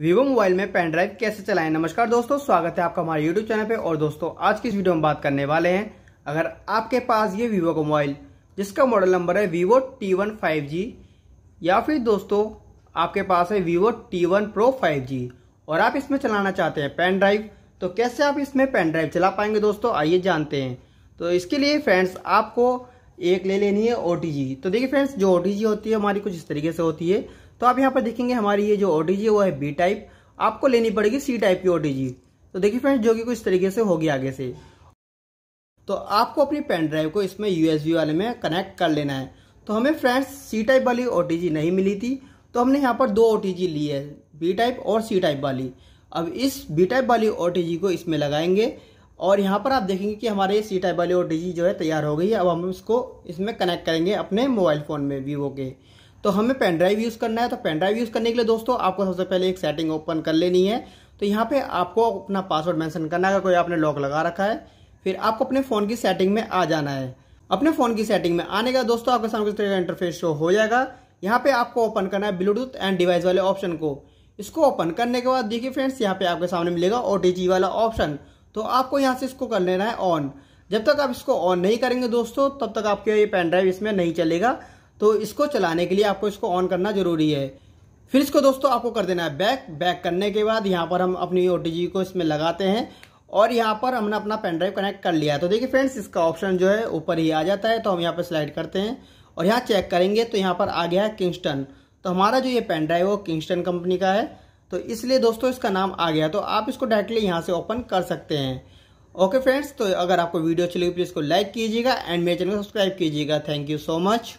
Vivo mobile में pen drive कैसे चलाएं नमस्कार दोस्तों स्वागत है आपका हमारे यूट्यूब चैनल पे और दोस्तों आज की इस वीडियो में बात करने वाले हैं अगर आपके पास ये वीवो का मोबाइल जिसका मॉडल नंबर है Vivo T one five G या फिर दोस्तों आपके पास है Vivo T one pro five G और आप इसमें चलाना चाहते हैं पेन ड्राइव तो कैसे आप इसमें पेन ड्राइव चला पाएंगे दोस्तों आइए जानते हैं तो इसके लिए फ्रेंड्स आपको एक ले लेनी है ओ तो देखिए फ्रेंड्स जो ओ होती है हमारी कुछ इस तरीके से होती है तो आप यहाँ पर देखेंगे हमारी ये जो ओ है वो है बी टाइप आपको लेनी पड़ेगी सी टाइप की ओ तो देखिए फ्रेंड्स जो कि कुछ तरीके से होगी आगे से तो आपको अपनी पेन ड्राइव को इसमें यूएसबी वाले में कनेक्ट कर लेना है तो हमें फ्रेंड्स सी टाइप वाली ओ नहीं मिली थी तो हमने यहाँ पर दो ओ ली है बी टाइप और सी टाइप वाली अब इस बी टाइप वाली ओ को इसमें लगाएंगे और यहाँ पर आप देखेंगे कि हमारे सी टाइप वाली ओ जो है तैयार हो गई है अब हम इसको इसमें कनेक्ट करेंगे अपने मोबाइल फ़ोन में वीवो के तो हमें पेन ड्राइव यूज़ करना है तो पेन ड्राइव यूज़ करने के लिए दोस्तों आपको सबसे पहले एक सेटिंग ओपन कर लेनी है तो यहाँ पे आपको अपना पासवर्ड मेंशन करना है अगर कोई आपने लॉक लगा रखा है फिर आपको अपने फ़ोन की सेटिंग में आ जाना है अपने फ़ोन की सेटिंग में आने का दोस्तों आपके सामने किस तरह का इंटरफेस शो हो जाएगा यहाँ पे आपको ओपन करना है ब्लूटूथ एंड डिवाइस वाले ऑप्शन को इसको ओपन करने के बाद देखिए फ्रेंड्स यहाँ पे आपके सामने मिलेगा ओ वाला ऑप्शन तो आपको यहाँ से इसको कर लेना है ऑन जब तक आप इसको ऑन नहीं करेंगे दोस्तों तब तक आपके ये पेन ड्राइव इसमें नहीं चलेगा तो इसको चलाने के लिए आपको इसको ऑन करना जरूरी है फिर इसको दोस्तों आपको कर देना है बैक बैक करने के बाद यहाँ पर हम अपनी ओ को इसमें लगाते हैं और यहाँ पर हमने अपना पेन ड्राइव कनेक्ट कर लिया है तो देखिए फ्रेंड्स इसका ऑप्शन जो है ऊपर ही आ जाता है तो हम यहाँ पर स्लाइड करते हैं और यहाँ चेक करेंगे तो यहाँ पर आ गया है किंगस्टन तो हमारा जो ये पेन ड्राइव है वो किंगस्टन कंपनी का है तो इसलिए दोस्तों इसका नाम आ गया तो आप इसको डायरेक्टली यहाँ से ओपन कर सकते हैं ओके फ्रेंड्स तो अगर आपको वीडियो अच्छी लगी प्लीज़ को लाइक कीजिएगा एंड मेरे चैनल को सब्सक्राइब कीजिएगा थैंक यू सो मच